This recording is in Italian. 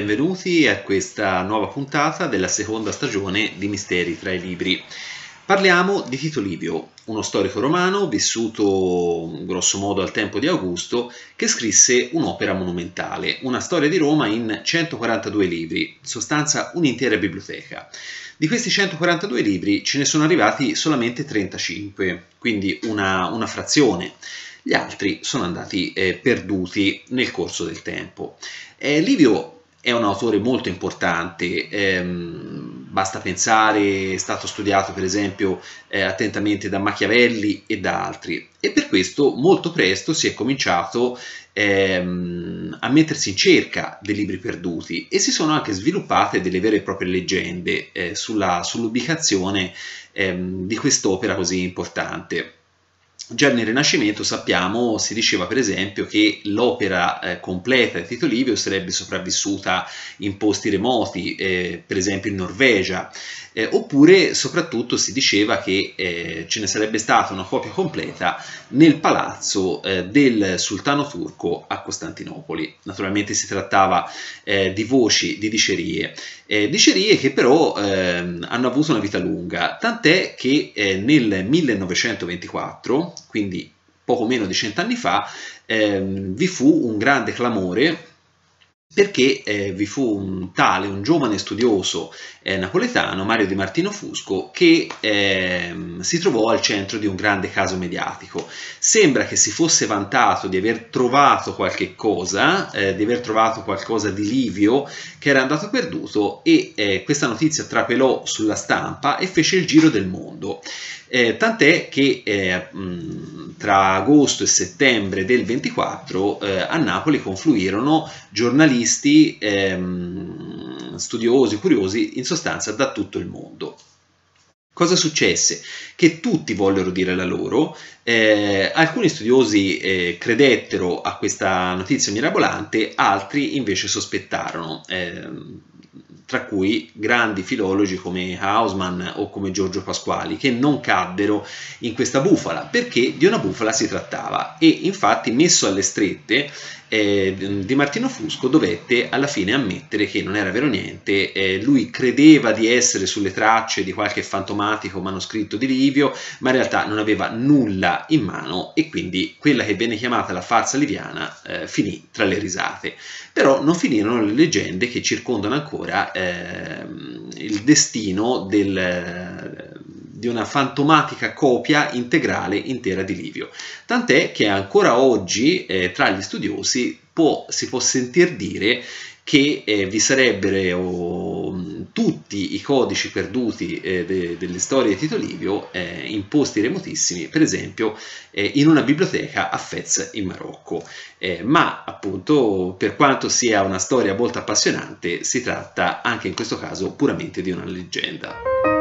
benvenuti a questa nuova puntata della seconda stagione di Misteri tra i libri. Parliamo di Tito Livio, uno storico romano vissuto grossomodo al tempo di Augusto, che scrisse un'opera monumentale, una storia di Roma in 142 libri, sostanza un'intera biblioteca. Di questi 142 libri ce ne sono arrivati solamente 35, quindi una, una frazione gli altri sono andati eh, perduti nel corso del tempo. Eh, Livio è un autore molto importante, ehm, basta pensare, è stato studiato per esempio eh, attentamente da Machiavelli e da altri e per questo molto presto si è cominciato ehm, a mettersi in cerca dei libri perduti e si sono anche sviluppate delle vere e proprie leggende eh, sulla, sull'ubicazione ehm, di quest'opera così importante. Già nel Rinascimento sappiamo, si diceva per esempio che l'opera eh, completa di Tito Livio sarebbe sopravvissuta in posti remoti, eh, per esempio in Norvegia, eh, oppure soprattutto si diceva che eh, ce ne sarebbe stata una copia completa nel palazzo eh, del sultano turco a Costantinopoli. Naturalmente si trattava eh, di voci, di dicerie eh, dicerie che però ehm, hanno avuto una vita lunga, tant'è che eh, nel 1924, quindi poco meno di cent'anni fa, ehm, vi fu un grande clamore perché eh, vi fu un tale, un giovane studioso eh, napoletano, Mario Di Martino Fusco, che eh, si trovò al centro di un grande caso mediatico. Sembra che si fosse vantato di aver trovato qualche cosa, eh, di aver trovato qualcosa di Livio che era andato perduto e eh, questa notizia trapelò sulla stampa e fece il giro del mondo. Eh, tant'è che eh, mh, tra agosto e settembre del 24 eh, a Napoli confluirono giornalisti giornalisti, ehm, studiosi, curiosi, in sostanza da tutto il mondo. Cosa successe? Che tutti vollero dire la loro, eh, alcuni studiosi eh, credettero a questa notizia mirabolante, altri invece sospettarono, eh, tra cui grandi filologi come Hausmann o come Giorgio Pasquali, che non caddero in questa bufala, perché di una bufala si trattava e infatti messo alle strette eh, di Martino Fusco dovette alla fine ammettere che non era vero niente, eh, lui credeva di essere sulle tracce di qualche fantomatico manoscritto di Livio, ma in realtà non aveva nulla in mano e quindi quella che venne chiamata la farsa liviana eh, finì tra le risate. Però non finirono le leggende che circondano ancora eh, il destino del di una fantomatica copia integrale intera di Livio, tant'è che ancora oggi eh, tra gli studiosi può, si può sentir dire che eh, vi sarebbero oh, tutti i codici perduti eh, de, delle storie di Tito Livio eh, in posti remotissimi, per esempio eh, in una biblioteca a Fez in Marocco. Eh, ma appunto, per quanto sia una storia molto appassionante, si tratta anche in questo caso puramente di una leggenda.